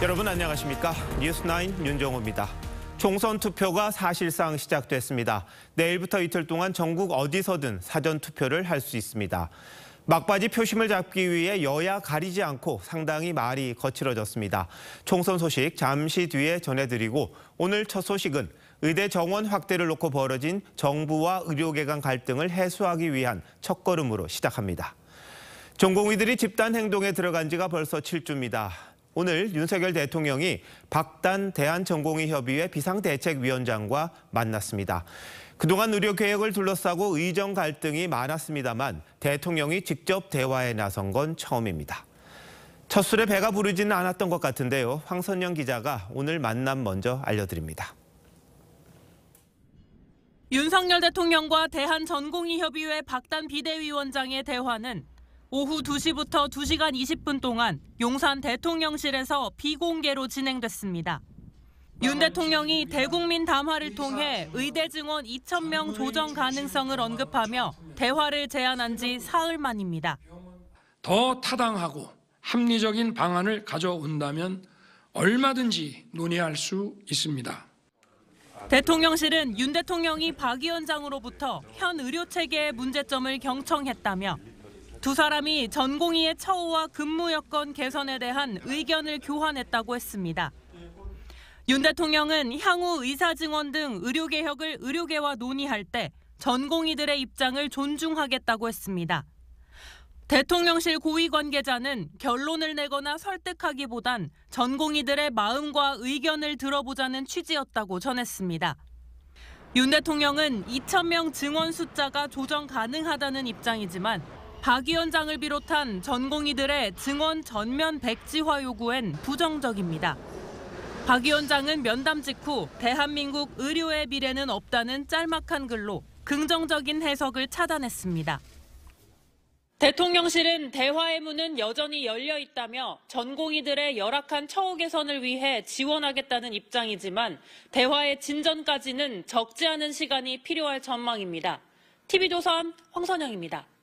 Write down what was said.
여러분 안녕하십니까? 뉴스나인 윤정호입니다. 총선 투표가 사실상 시작됐습니다. 내일부터 이틀 동안 전국 어디서든 사전 투표를 할 수 있습니다. 막바지 표심을 잡기 위해 여야 가리지 않고 상당히 말이 거칠어졌습니다. 총선 소식 잠시 뒤에 전해드리고 오늘 첫 소식은 의대 정원 확대를 놓고 벌어진 정부와 의료계 간 갈등을 해소하기 위한 첫걸음으로 시작합니다. 전공의들이 집단 행동에 들어간 지가 벌써 7주입니다. 오늘 윤석열 대통령이 박단 대한전공의협의회 비상대책위원장과 만났습니다. 그동안 의료 계획을 둘러싸고 의정 갈등이 많았습니다만 대통령이 직접 대화에 나선 건 처음입니다. 첫 술에 배가 부르지는 않았던 것 같은데요. 황선영 기자가 오늘 만남 먼저 알려드립니다. 윤석열 대통령과 대한전공의협의회 박단 비대위원장의 대화는 오후 2시부터 2시간 20분 동안 용산 대통령실에서 비공개로 진행됐습니다. 윤 대통령이 대국민 담화를 통해 의대 증원 2천 명 조정 가능성을 언급하며 대화를 제안한 지 사흘 만입니다. 더 타당하고 합리적인 방안을 가져온다면 얼마든지 논의할 수 있습니다. 대통령실은 윤 대통령이 박 위원장으로부터 현 의료 체계의 문제점을 경청했다며 두 사람이 전공의의 처우와 근무 여건 개선에 대한 의견을 교환했다고 했습니다. 윤 대통령은 향후 의사 증원 등 의료 개혁을 의료계와 논의할 때 전공의들의 입장을 존중하겠다고 했습니다. 대통령실 고위 관계자는 결론을 내거나 설득하기보단 전공의들의 마음과 의견을 들어보자는 취지였다고 전했습니다. 윤 대통령은 2 0명 증원 숫자가 조정 가능하다는 입장이지만 박 위원장을 비롯한 전공의들의 증언 전면 백지화 요구엔 부정적입니다. 박 위원장은 면담 직후 대한민국 의료의 미래는 없다는 짤막한 글로 긍정적인 해석을 차단했습니다. 대통령실은 대화의 문은 여전히 열려 있다며 전공의들의 열악한 처우 개선을 위해 지원하겠다는 입장이지만 대화의 진전까지는 적지 않은 시간이 필요할 전망입니다. TV조선 황선영입니다.